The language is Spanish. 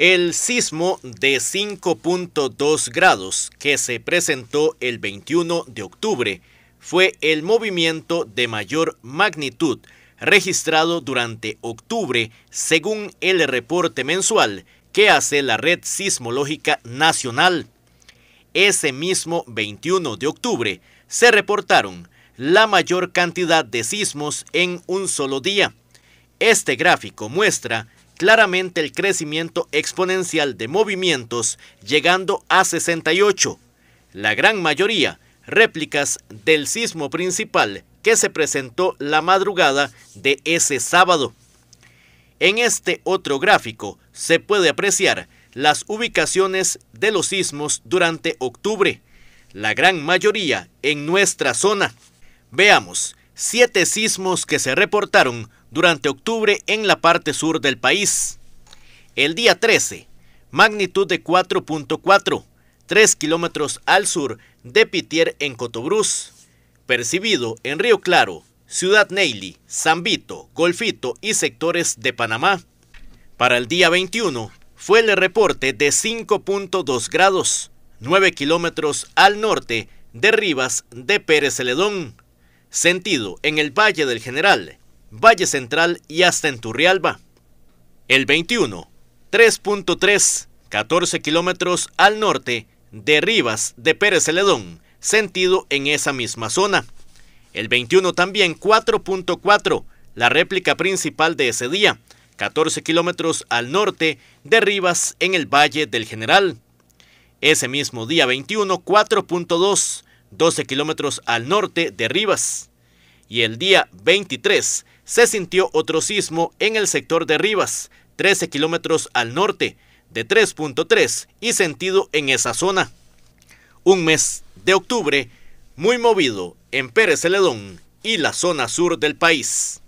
El sismo de 5.2 grados que se presentó el 21 de octubre fue el movimiento de mayor magnitud registrado durante octubre según el reporte mensual que hace la Red Sismológica Nacional. Ese mismo 21 de octubre se reportaron la mayor cantidad de sismos en un solo día. Este gráfico muestra claramente el crecimiento exponencial de movimientos, llegando a 68, la gran mayoría réplicas del sismo principal que se presentó la madrugada de ese sábado. En este otro gráfico se puede apreciar las ubicaciones de los sismos durante octubre, la gran mayoría en nuestra zona. Veamos, siete sismos que se reportaron durante octubre en la parte sur del país. El día 13, magnitud de 4.4, 3 kilómetros al sur de Pitier en Cotobruz. Percibido en Río Claro, Ciudad Neily, Zambito, Golfito y sectores de Panamá. Para el día 21 fue el reporte de 5.2 grados, 9 kilómetros al norte de Rivas de Pérez Celedón, sentido en el Valle del General, Valle Central y hasta en Turrialba. El 21, 3.3, 14 kilómetros al norte de Rivas de Pérez Celedón, sentido en esa misma zona. El 21 también 4.4, la réplica principal de ese día, 14 kilómetros al norte de Rivas en el Valle del General. Ese mismo día 21, 4.2, 12 kilómetros al norte de Rivas. Y el día 23, se sintió otro sismo en el sector de Rivas, 13 kilómetros al norte, de 3.3 y sentido en esa zona. Un mes de octubre muy movido en Pérez Celedón y la zona sur del país.